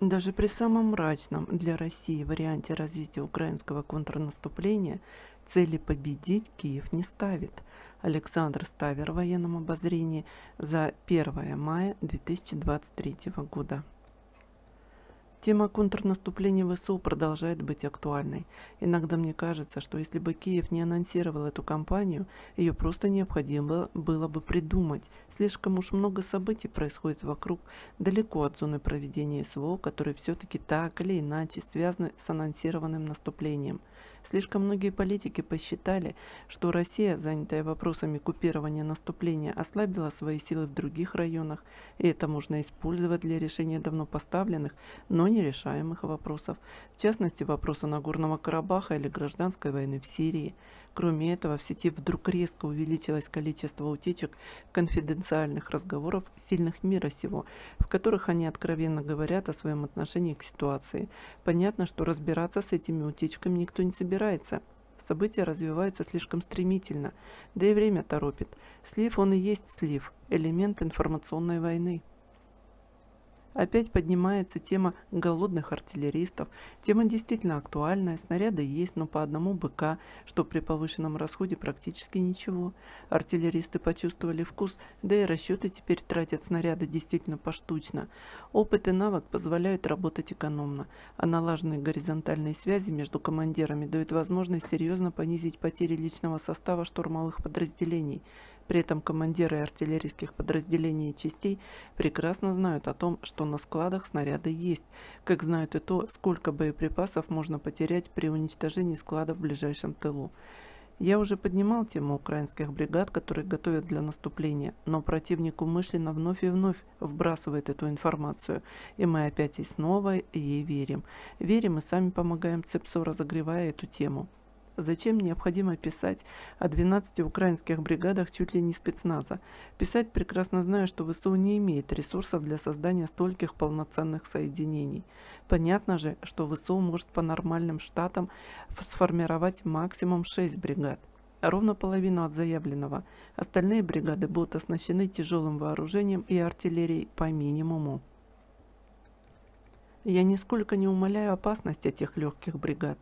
Даже при самом мрачном для России варианте развития украинского контрнаступления цели победить Киев не ставит. Александр Ставер в военном обозрении за 1 мая 2023 года. Тема контрнаступления ВСУ продолжает быть актуальной. Иногда мне кажется, что если бы Киев не анонсировал эту кампанию, ее просто необходимо было бы придумать. Слишком уж много событий происходит вокруг, далеко от зоны проведения СВО, которые все-таки так или иначе связаны с анонсированным наступлением. Слишком многие политики посчитали, что Россия, занятая вопросами купирования наступления, ослабила свои силы в других районах, и это можно использовать для решения давно поставленных, но нерешаемых вопросов, в частности вопроса Нагорного Карабаха или гражданской войны в Сирии. Кроме этого, в сети вдруг резко увеличилось количество утечек конфиденциальных разговоров сильных мира сего, в которых они откровенно говорят о своем отношении к ситуации. Понятно, что разбираться с этими утечками никто не собирается собирается. События развиваются слишком стремительно, да и время торопит. Слив он и есть слив, элемент информационной войны. Опять поднимается тема голодных артиллеристов. Тема действительно актуальная, снаряды есть, но по одному БК, что при повышенном расходе практически ничего. Артиллеристы почувствовали вкус, да и расчеты теперь тратят снаряды действительно поштучно. Опыт и навык позволяют работать экономно, а налаженные горизонтальные связи между командирами дают возможность серьезно понизить потери личного состава штурмовых подразделений. При этом командиры артиллерийских подразделений и частей прекрасно знают о том, что на складах снаряды есть, как знают и то, сколько боеприпасов можно потерять при уничтожении склада в ближайшем тылу. Я уже поднимал тему украинских бригад, которые готовят для наступления, но противник умышленно вновь и вновь вбрасывает эту информацию, и мы опять и снова ей верим. Верим и сами помогаем ЦЕПСО, разогревая эту тему. Зачем необходимо писать о 12 украинских бригадах чуть ли не спецназа? Писать, прекрасно зная, что ВСУ не имеет ресурсов для создания стольких полноценных соединений. Понятно же, что ВСУ может по нормальным штатам сформировать максимум 6 бригад ровно половину от заявленного. Остальные бригады будут оснащены тяжелым вооружением и артиллерией по минимуму. Я нисколько не умаляю опасность этих легких бригад,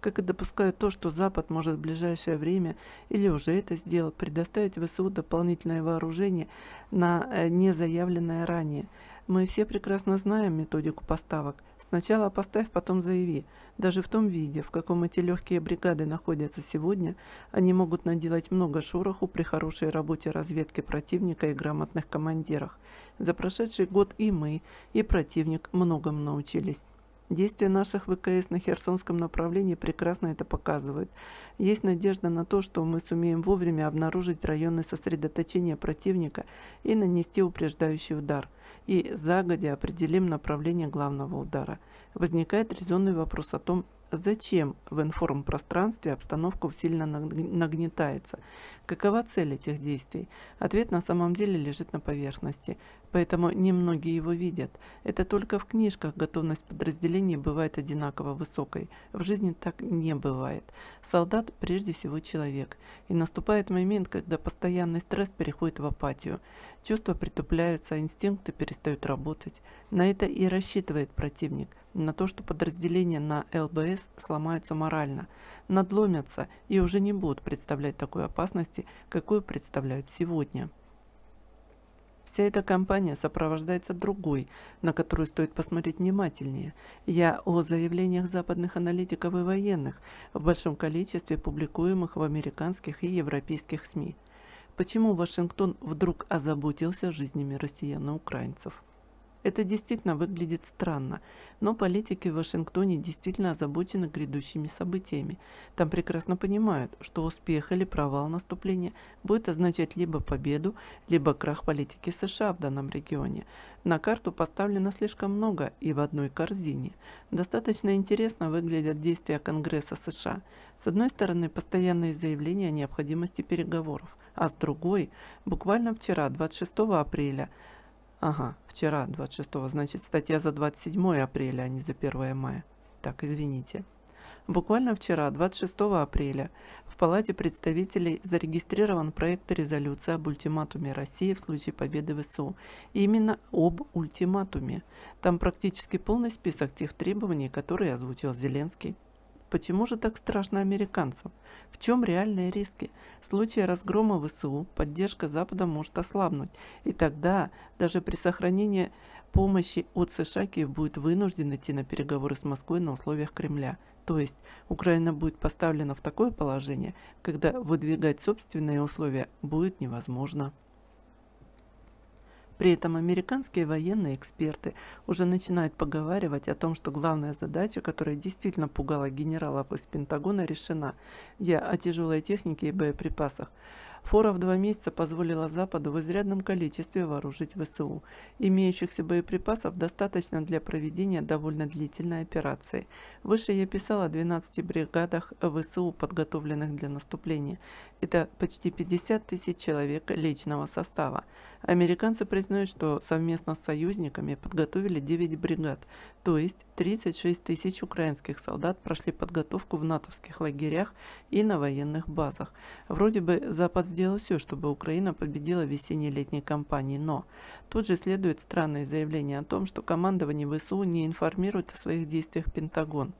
как и допускаю то, что Запад может в ближайшее время, или уже это сделал, предоставить ВСУ дополнительное вооружение на э, незаявленное ранее – мы все прекрасно знаем методику поставок. Сначала поставь, потом заяви. Даже в том виде, в каком эти легкие бригады находятся сегодня, они могут наделать много шороху при хорошей работе разведки противника и грамотных командирах. За прошедший год и мы, и противник многому научились. Действия наших ВКС на Херсонском направлении прекрасно это показывают. Есть надежда на то, что мы сумеем вовремя обнаружить районы сосредоточения противника и нанести упреждающий удар – и загодя определим направление главного удара. Возникает резонный вопрос о том, зачем в информпространстве обстановка сильно нагнетается, какова цель этих действий. Ответ на самом деле лежит на поверхности поэтому немногие его видят. Это только в книжках готовность подразделений бывает одинаково высокой. В жизни так не бывает. Солдат прежде всего человек. И наступает момент, когда постоянный стресс переходит в апатию. Чувства притупляются, а инстинкты перестают работать. На это и рассчитывает противник. На то, что подразделения на ЛБС сломаются морально, надломятся и уже не будут представлять такой опасности, какую представляют сегодня. Вся эта кампания сопровождается другой, на которую стоит посмотреть внимательнее. Я о заявлениях западных аналитиков и военных в большом количестве, публикуемых в американских и европейских СМИ. Почему Вашингтон вдруг озаботился жизнями россиян и украинцев? Это действительно выглядит странно, но политики в Вашингтоне действительно озабочены грядущими событиями. Там прекрасно понимают, что успех или провал наступления будет означать либо победу, либо крах политики США в данном регионе. На карту поставлено слишком много и в одной корзине. Достаточно интересно выглядят действия Конгресса США. С одной стороны, постоянные заявления о необходимости переговоров, а с другой, буквально вчера, 26 апреля, Ага, вчера, 26-го, значит, статья за 27 апреля, а не за 1 мая. Так, извините. Буквально вчера, 26 апреля, в Палате представителей зарегистрирован проект резолюции об ультиматуме России в случае победы ВСУ. именно об ультиматуме. Там практически полный список тех требований, которые озвучил Зеленский. Почему же так страшно американцам? В чем реальные риски? В случае разгрома ВСУ поддержка Запада может ослабнуть, и тогда даже при сохранении помощи от США Киев будет вынужден идти на переговоры с Москвой на условиях Кремля. То есть Украина будет поставлена в такое положение, когда выдвигать собственные условия будет невозможно. При этом американские военные эксперты уже начинают поговаривать о том, что главная задача, которая действительно пугала генералов из Пентагона, решена. Я о тяжелой технике и боеприпасах. Фора в два месяца позволила Западу в изрядном количестве вооружить ВСУ. Имеющихся боеприпасов достаточно для проведения довольно длительной операции. Выше я писал о 12 бригадах ВСУ, подготовленных для наступления. Это почти 50 тысяч человек личного состава. Американцы признают, что совместно с союзниками подготовили 9 бригад, то есть 36 тысяч украинских солдат прошли подготовку в натовских лагерях и на военных базах. Вроде бы Запад сделал все, чтобы Украина победила в весенне-летней кампании, но тут же следует странное заявление о том, что командование ВСУ не информирует о своих действиях Пентагон.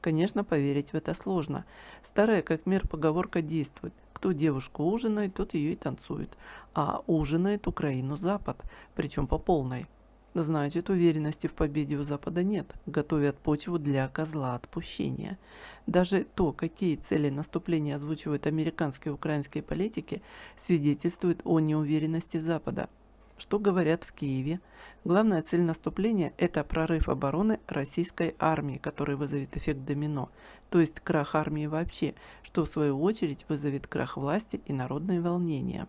Конечно, поверить в это сложно. Старая как мир поговорка действует. Кто девушку ужинает, тот ее и танцует. А ужинает Украину Запад, причем по полной. Значит, уверенности в победе у Запада нет, готовят почву для козла отпущения. Даже то, какие цели наступления озвучивают американские и украинские политики, свидетельствует о неуверенности Запада. Что говорят в Киеве? Главная цель наступления – это прорыв обороны российской армии, который вызовет эффект домино, то есть крах армии вообще, что в свою очередь вызовет крах власти и народные волнения.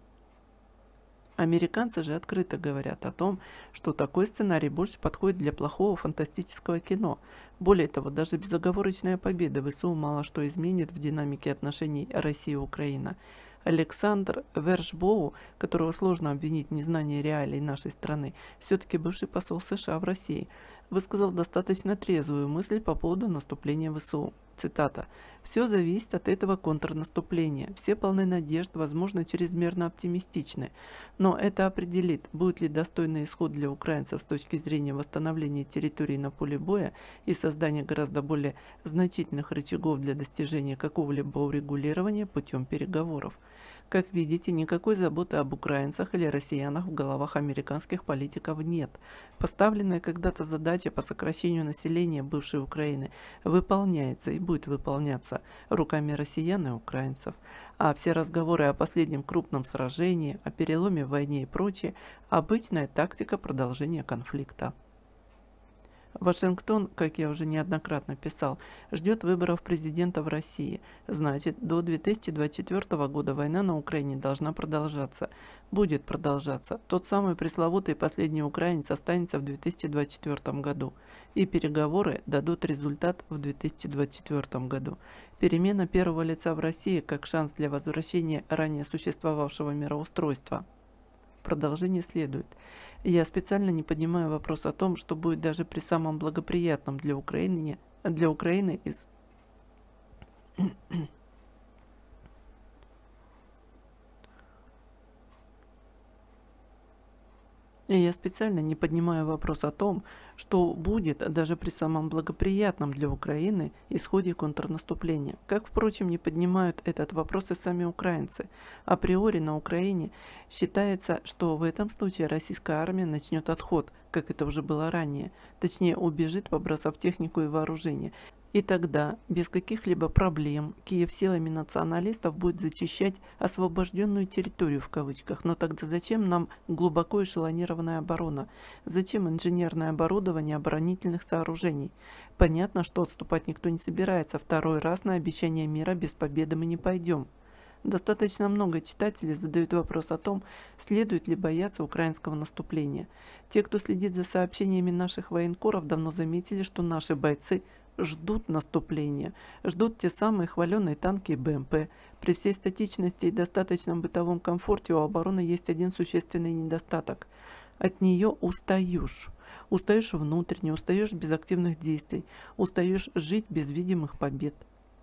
Американцы же открыто говорят о том, что такой сценарий больше подходит для плохого фантастического кино. Более того, даже безоговорочная победа ВСУ мало что изменит в динамике отношений России и Украина. Александр Вершбоу, которого сложно обвинить в незнании реалий нашей страны, все-таки бывший посол США в России, высказал достаточно трезвую мысль по поводу наступления ВСУ. Цитата. «Все зависит от этого контрнаступления. Все полны надежд, возможно, чрезмерно оптимистичны. Но это определит, будет ли достойный исход для украинцев с точки зрения восстановления территории на поле боя и создания гораздо более значительных рычагов для достижения какого-либо урегулирования путем переговоров. Как видите, никакой заботы об украинцах или россиянах в головах американских политиков нет. Поставленная когда-то задача по сокращению населения бывшей Украины выполняется и будет выполняться руками россиян и украинцев. А все разговоры о последнем крупном сражении, о переломе в войне и прочее – обычная тактика продолжения конфликта. Вашингтон, как я уже неоднократно писал, ждет выборов президента в России. Значит, до 2024 года война на Украине должна продолжаться. Будет продолжаться. Тот самый пресловутый последний украинец останется в 2024 году. И переговоры дадут результат в 2024 году. Перемена первого лица в России как шанс для возвращения ранее существовавшего мироустройства. Продолжение следует. Я специально не поднимаю вопрос о том, что будет даже при самом благоприятном для Украины, для Украины из И я специально не поднимаю вопрос о том, что будет даже при самом благоприятном для Украины исходе контрнаступления. Как, впрочем, не поднимают этот вопрос и сами украинцы. Априори на Украине считается, что в этом случае российская армия начнет отход, как это уже было ранее. Точнее, убежит, побросав технику и вооружение. И тогда, без каких-либо проблем, Киев силами националистов будет зачищать «освобожденную территорию» в кавычках. Но тогда зачем нам глубоко эшелонированная оборона? Зачем инженерное оборудование оборонительных сооружений? Понятно, что отступать никто не собирается. Второй раз на обещание мира без победы мы не пойдем. Достаточно много читателей задают вопрос о том, следует ли бояться украинского наступления. Те, кто следит за сообщениями наших военкоров, давно заметили, что наши бойцы – ждут наступления, ждут те самые хваленые танки БМП. При всей статичности и достаточном бытовом комфорте у обороны есть один существенный недостаток. От нее устаешь. Устаешь внутренне, устаешь без активных действий, устаешь жить без видимых побед.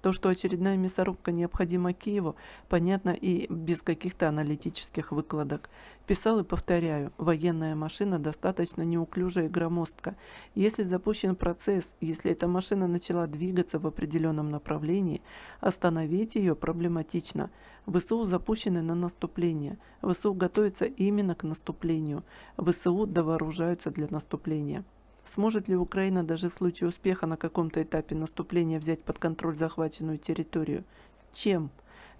То, что очередная мясорубка необходима Киеву, понятно и без каких-то аналитических выкладок. Писал и повторяю, военная машина достаточно неуклюжая и громоздка. Если запущен процесс, если эта машина начала двигаться в определенном направлении, остановить ее проблематично. ВСУ запущены на наступление. ВСУ готовится именно к наступлению. ВСУ довооружаются для наступления. Сможет ли Украина даже в случае успеха на каком-то этапе наступления взять под контроль захваченную территорию? Чем?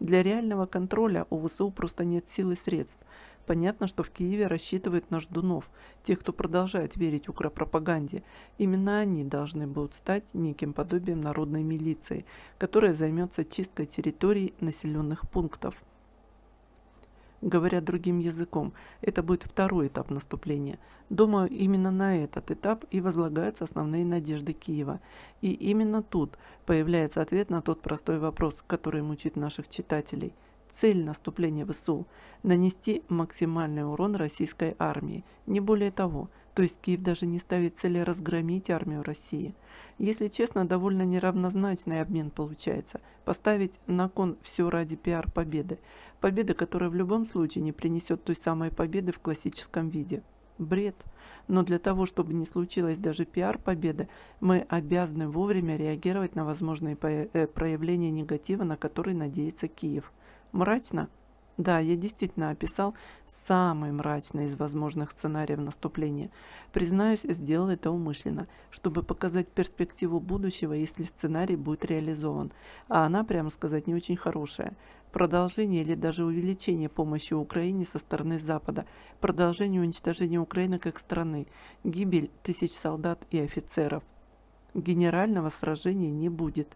Для реального контроля у ВСУ просто нет сил и средств. Понятно, что в Киеве рассчитывают на ждунов, тех, кто продолжает верить укропропаганде. Именно они должны будут стать неким подобием народной милиции, которая займется чисткой территорий населенных пунктов. Говоря другим языком, это будет второй этап наступления. Думаю, именно на этот этап и возлагаются основные надежды Киева. И именно тут появляется ответ на тот простой вопрос, который мучит наших читателей. Цель наступления ВСУ – нанести максимальный урон российской армии, не более того – то есть Киев даже не ставит цели разгромить армию России. Если честно, довольно неравнозначный обмен получается. Поставить на кон все ради пиар-победы. Победы, которая в любом случае не принесет той самой победы в классическом виде. Бред. Но для того, чтобы не случилось даже пиар-победы, мы обязаны вовремя реагировать на возможные э, проявления негатива, на которые надеется Киев. Мрачно? Да, я действительно описал самый мрачный из возможных сценариев наступления. Признаюсь, сделал это умышленно, чтобы показать перспективу будущего, если сценарий будет реализован. А она, прямо сказать, не очень хорошая. Продолжение или даже увеличение помощи Украине со стороны Запада, продолжение уничтожения Украины как страны, гибель тысяч солдат и офицеров. Генерального сражения не будет.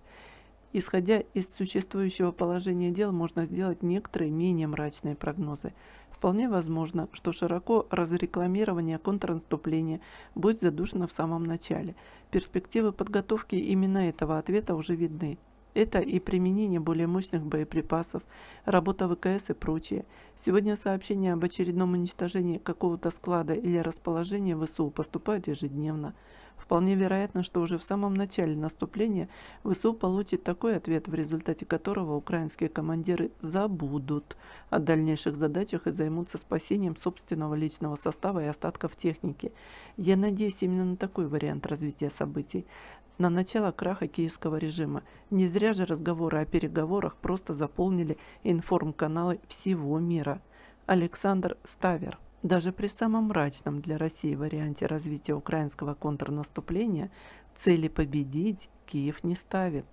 Исходя из существующего положения дел, можно сделать некоторые менее мрачные прогнозы. Вполне возможно, что широко разрекламирование контрнаступления будет задушено в самом начале. Перспективы подготовки именно этого ответа уже видны. Это и применение более мощных боеприпасов, работа ВКС и прочее. Сегодня сообщения об очередном уничтожении какого-то склада или расположения ВСУ поступают ежедневно. Вполне вероятно, что уже в самом начале наступления ВСУ получит такой ответ, в результате которого украинские командиры забудут о дальнейших задачах и займутся спасением собственного личного состава и остатков техники. Я надеюсь именно на такой вариант развития событий на начало краха киевского режима. Не зря же разговоры о переговорах просто заполнили информканалы всего мира. Александр Ставер даже при самом мрачном для России варианте развития украинского контрнаступления цели победить Киев не ставит.